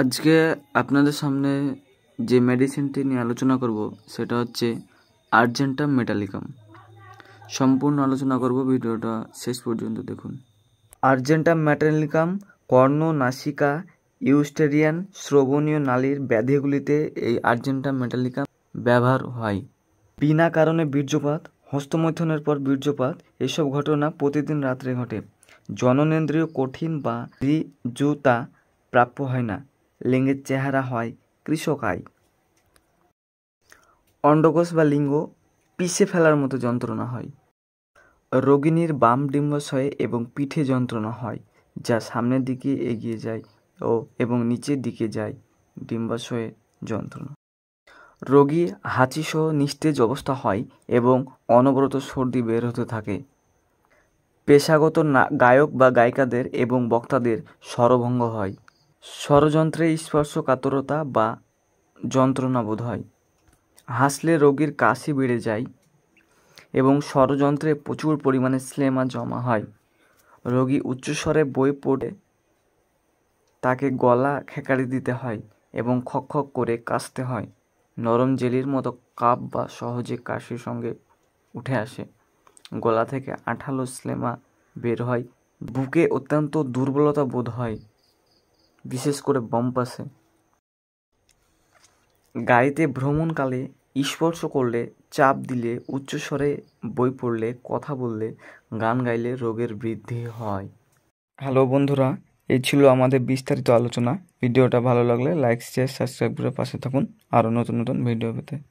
আজকে আপনাদের সামনে যে মেডিসিনটি নিয়ে আলোচনা করব সেটা হচ্ছে আর্জেন্টাম মেটালিকাম সম্পূর্ণ আলোচনা করব ভিডিওটা শেষ পর্যন্ত দেখুন আর্জেন্টাম মেটালিকাম কর্ণ নাসিকা ইউস্টেরিয়ান শ্রবণীয় নালীর ব্যাধিগুলিতে এই আর্জেন্টাম মেটালিকাম ব্যবহার হয় বিনা কারণে বীর্যপাত হস্তমৈথনের পর বীর্যপাত এসব ঘটনা প্রতিদিন রাত্রে ঘটে জননেন্দ্রীয় কঠিন বা জুতা প্রাপ্য হয় না লিঙ্গের চেহারা হয় আয় অন্ডকোষ বা লিঙ্গ পিষে ফেলার মতো যন্ত্রণা হয় রোগিনীর বাম ডিম্বাশয়ে এবং পিঠে যন্ত্রণা হয় যা সামনের দিকে এগিয়ে যায় ও এবং নিচের দিকে যায় ডিম্বাশয়ের যন্ত্রণা রোগী হাঁচিসহ নিস্তেজ অবস্থা হয় এবং অনবরত সর্দি বের হতে থাকে পেশাগত গায়ক বা গায়িকাদের এবং বক্তাদের স্বরভঙ্গ হয় ষড়যন্ত্রে স্পর্শকাতরতা বা যন্ত্রণা বোধ হয় হাসলে রোগীর কাশি বেড়ে যায় এবং ষড়যন্ত্রে প্রচুর পরিমাণে স্লেমা জমা হয় রোগী উচ্চস্বরে বই পড়ে তাকে গলা খেকারি দিতে হয় এবং খকখক করে কাশতে হয় নরম জেলির মতো কাপ বা সহজে কাশির সঙ্গে উঠে আসে গলা থেকে আঠালো স্লেমা বের হয় বুকে অত্যন্ত দুর্বলতা বোধ হয় বিশেষ করে বম্পাসে গাড়িতে ভ্রমণকালে স্পর্শ করলে চাপ দিলে উচ্চস্বরে বই পড়লে কথা বললে গান গাইলে রোগের বৃদ্ধি হয় হ্যালো বন্ধুরা এই ছিল আমাদের বিস্তারিত আলোচনা ভিডিওটা ভালো লাগলে লাইক শেয়ার সাবস্ক্রাইব করে পাশে থাকুন আরও নতুন নতুন ভিডিও পেতে